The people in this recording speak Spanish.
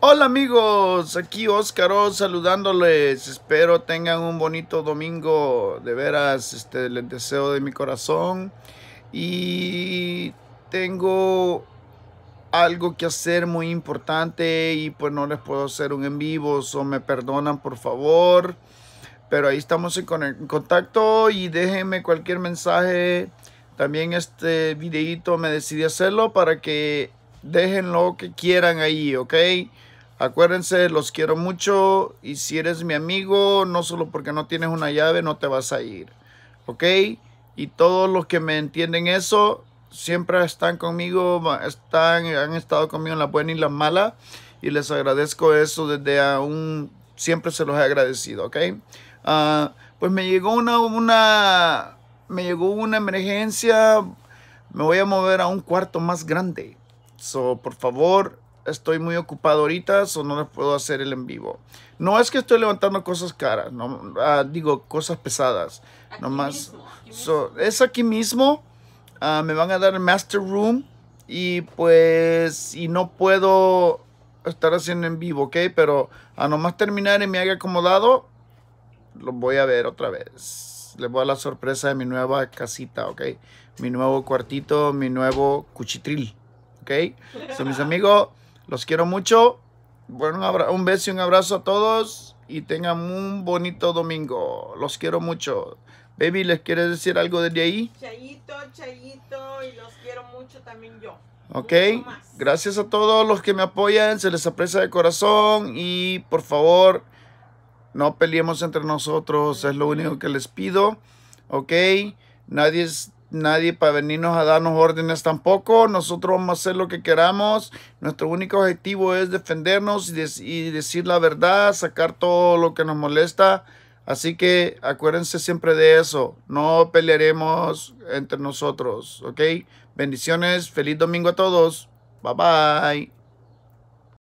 Hola amigos, aquí Óscar saludándoles. Espero tengan un bonito domingo. De veras, este, les deseo de mi corazón. Y tengo algo que hacer muy importante y pues no les puedo hacer un en vivo. O me perdonan por favor. Pero ahí estamos en contacto y déjenme cualquier mensaje. También este videito me decidí hacerlo para que Dejen lo que quieran ahí, ¿ok? Acuérdense, los quiero mucho. Y si eres mi amigo, no solo porque no tienes una llave, no te vas a ir. ¿Ok? Y todos los que me entienden eso, siempre están conmigo, están, han estado conmigo en la buena y la mala. Y les agradezco eso desde aún, Siempre se los he agradecido, ¿ok? Ah, pues me llegó una, una... Me llegó una emergencia. Me voy a mover a un cuarto más grande por favor, estoy muy ocupado ahorita, o no les puedo hacer el en vivo. No es que estoy levantando cosas caras, no, ah, digo, cosas pesadas. nomás. es aquí mismo. Ah, me van a dar el Master Room. Y pues, y no puedo estar haciendo en vivo, ¿ok? Pero a nomás terminar y me haya acomodado, lo voy a ver otra vez. Les voy a dar la sorpresa de mi nueva casita, ¿ok? Mi nuevo cuartito, mi nuevo cuchitril. ¿ok? mis amigos, los quiero mucho. Bueno, un, beso y un abrazo a todos y tengan un bonito domingo. Los quiero mucho. Baby, ¿les quieres decir algo desde ahí? Chayito, Chayito, y los quiero mucho también yo. Ok, gracias a todos los que me apoyan, se les aprecia de corazón y por favor no peleemos entre nosotros, es lo único que les pido. Ok, nadie nadie para venirnos a darnos órdenes tampoco. Nosotros vamos a hacer lo que queramos. Nuestro único objetivo es defendernos y, decir la verdad, sacar todo lo que nos molesta. Así que acuérdense siempre de eso. No pelearemos entre nosotros, ¿ok? Bendiciones, feliz domingo a todos. Bye bye.